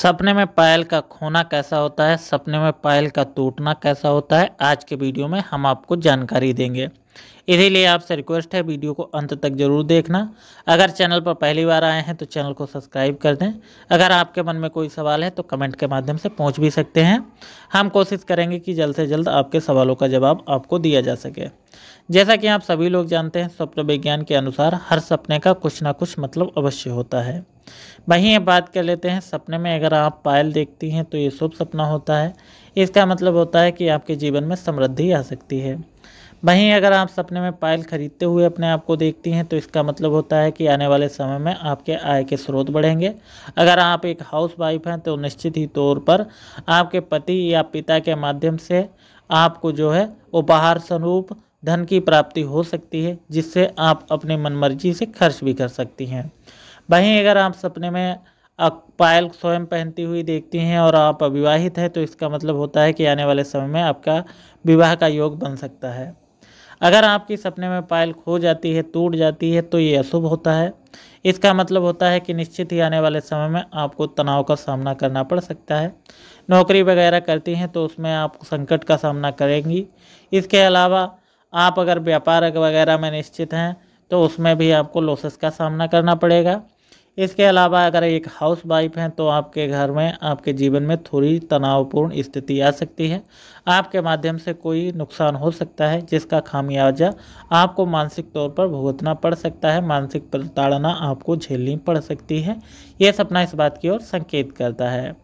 सपने में पायल का खोना कैसा होता है सपने में पायल का टूटना कैसा होता है आज के वीडियो में हम आपको जानकारी देंगे इसीलिए आपसे रिक्वेस्ट है वीडियो को अंत तक जरूर देखना अगर चैनल पर पहली बार आए हैं तो चैनल को सब्सक्राइब कर दें अगर आपके मन में कोई सवाल है तो कमेंट के माध्यम से पहुँच भी सकते हैं हम कोशिश करेंगे कि जल्द से जल्द आपके सवालों का जवाब आपको दिया जा सके जैसा कि आप सभी लोग जानते हैं स्वप्न विज्ञान के अनुसार हर सपने का कुछ ना कुछ मतलब अवश्य होता है वहीं अब बात कर लेते हैं सपने में अगर आप पायल देखती हैं तो ये शुभ सपना होता है इसका मतलब होता है कि आपके जीवन में समृद्धि आ सकती है वहीं अगर आप सपने में पायल खरीदते हुए अपने आप को देखती हैं तो इसका मतलब होता है कि आने वाले समय में आपके आय के स्रोत बढ़ेंगे अगर आप एक हाउस वाइफ हैं तो निश्चित ही तौर पर आपके पति या पिता के माध्यम से आपको जो है उपहार स्वरूप धन की प्राप्ति हो सकती है जिससे आप अपनी मनमर्जी से खर्च भी कर सकती हैं वहीं अगर आप सपने में पायल स्वयं पहनती हुई देखती हैं और आप अविवाहित हैं तो इसका मतलब होता है कि आने वाले समय में आपका विवाह का योग बन सकता है अगर आपकी सपने में पायल खो जाती है टूट जाती है तो ये अशुभ होता है इसका मतलब होता है कि निश्चित ही आने वाले समय में आपको तनाव का सामना करना पड़ सकता है नौकरी वगैरह करती हैं तो उसमें आप संकट का सामना करेंगी इसके अलावा आप अगर व्यापार वगैरह में निश्चित हैं तो उसमें भी आपको लॉसेस का सामना करना पड़ेगा इसके अलावा अगर एक हाउस वाइफ हैं तो आपके घर में आपके जीवन में थोड़ी तनावपूर्ण स्थिति आ सकती है आपके माध्यम से कोई नुकसान हो सकता है जिसका खामियाजा आपको मानसिक तौर पर भुगतना पड़ सकता है मानसिक प्रताड़ना आपको झेलनी पड़ सकती है ये सपना इस बात की ओर संकेत करता है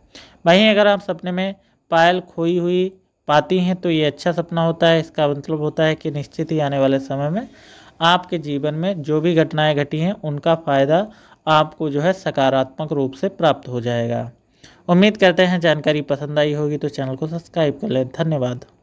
वहीं अगर आप सपने में पायल खोई हुई पाती हैं तो ये अच्छा सपना होता है इसका मतलब होता है कि निश्चित ही आने वाले समय में आपके जीवन में जो भी घटनाएं घटी हैं उनका फ़ायदा आपको जो है सकारात्मक रूप से प्राप्त हो जाएगा उम्मीद करते हैं जानकारी पसंद आई होगी तो चैनल को सब्सक्राइब कर लें धन्यवाद